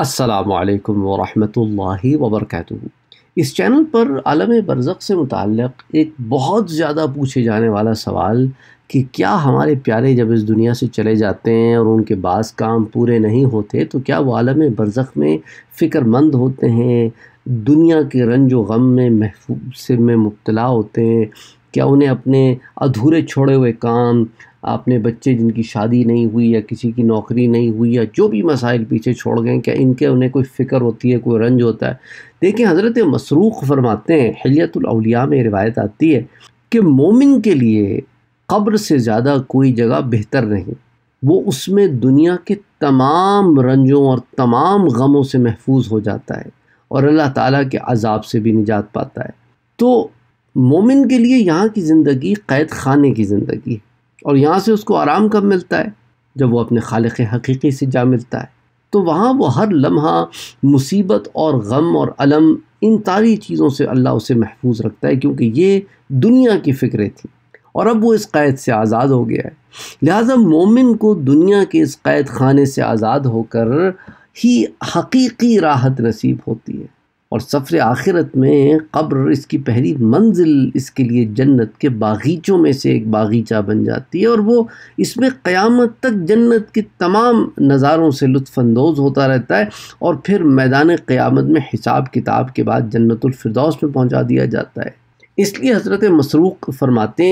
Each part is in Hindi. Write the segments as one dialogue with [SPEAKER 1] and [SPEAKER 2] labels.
[SPEAKER 1] असलकम वरहि वबरक इस चैनल पर आलम बरज़क से मुतक़ एक बहुत ज़्यादा पूछे जाने वाला सवाल कि क्या हमारे प्यारे जब इस दुनिया से चले जाते हैं और उनके बास काम पूरे नहीं होते तो क्या वो आलम बरज़क में फ़िक्रमंद होते हैं दुनिया के रंज व गम में महफूब से में मुबतला होते हैं क्या उन्हें अपने अधूरे छोड़े हुए काम अपने बच्चे जिनकी शादी नहीं हुई या किसी की नौकरी नहीं हुई या जो भी मसाइल पीछे छोड़ गए क्या इनके उन्हें कोई फ़िक्र होती है कोई रंज होता है देखिए हज़रत मसरूख फरमाते हैं हलियतुलौलिया में रिवायत आती है कि मोमिन के लिए कब्र से ज़्यादा कोई जगह बेहतर नहीं वो उसमें दुनिया के तमाम रंजों और तमाम गमों से महफूज हो जाता है और अल्लाह ताला के अजाब से भी निजात पाता है तो मोमिन के लिए यहाँ की ज़िंदगी क़ैद खाने की ज़िंदगी और यहाँ से उसको आराम कब मिलता है जब वो अपने खालिक हकीकी से जा मिलता है तो वहाँ वो हर लम्हा मुसीबत और गम और अलम इन सारी चीज़ों से अल्लाह उसे महफूज रखता है क्योंकि ये दुनिया की फ़िक्रें थी और अब वो इस क़ैद से आज़ाद हो गया है लिहाजा मोमिन को दुनिया के इस क़ैद खाने से आज़ाद होकर ही हकीकी राहत नसीब होती है और सफ़र आखिरत में कब्र इसकी पहली मंजिल इसके लिए जन्नत के बागीचों में से एक बागीचा बन जाती है और वो इसमें क़यामत तक जन्नत के तमाम नज़ारों से लुफानंदोज़ होता रहता है और फिर मैदान क़यामत में हिसाब किताब के बाद जन्नतफरदौस में पहुँचा दिया जाता है इसलिए हज़रत मसरूक़ फरमाते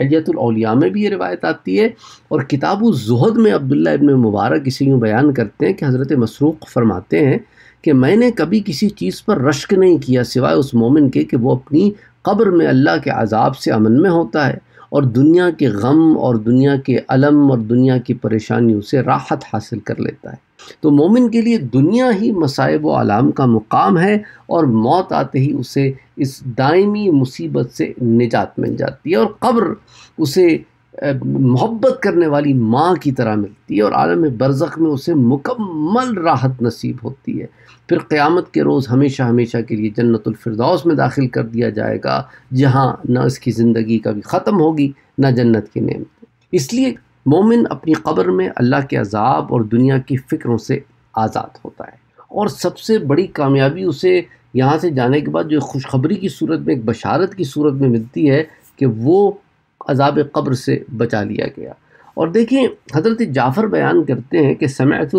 [SPEAKER 1] हजतौलिया में भी ये रिवायत आती है और किताब जहद में अब्दुल्ला इबन मुबारक इसे यूँ बयान करते हैं कि हज़रत मसरूक़ फरमाते हैं कि मैंने कभी किसी चीज़ पर रश्क नहीं किया सिवाय उस मोमिन के कि वो अपनी कब्र में अल्लाह के अजाब से अमन में होता है और दुनिया के गम और दुनिया के अलम और दुनिया की परेशानियों से राहत हासिल कर लेता है तो मोमिन के लिए दुनिया ही मसायब आलाम का मुकाम है और मौत आते ही उसे इस दायमी मुसीबत से निजात मिल जाती है और कब्र उसे मोहब्बत करने वाली माँ की तरह मिलती है और आलम बरज़ में उसे मुकम्मल राहत नसीब होती है फिर क़्यामत के रोज़ हमेशा हमेशा के लिए जन्नतफरदौस में दाखिल कर दिया जाएगा जहाँ ना इसकी ज़िंदगी कभी ख़त्म होगी ना जन्नत की नेम इसलिए मोमिन अपनी कब्र में अल्लाह के अजाब और दुनिया की फ़िक्रों से आज़ाद होता है और सबसे बड़ी कामयाबी उसे यहाँ से जाने के बाद जो खुशखबरी की सूरत में एक बशारत की सूरत में मिलती है कि वो अजाब कब्र से बचा लिया गया और देखिए हज़रत जाफ़र बयान करते हैं कि समैत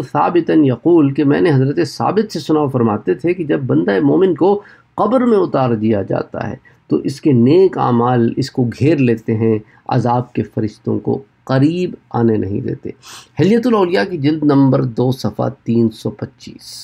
[SPEAKER 1] यकूल कि मैंने हज़रत साबित से सुनाव फरमाते थे कि जब बंदा मोमिन को कब्र में उतार दिया जाता है तो इसके नेक आमाल इसको घेर लेते हैं अजाब के फरिश्तों को करीब आने नहीं देते हलियतलौलिया की जिल्द नंबर दो सफ़ा तीन सौ पच्चीस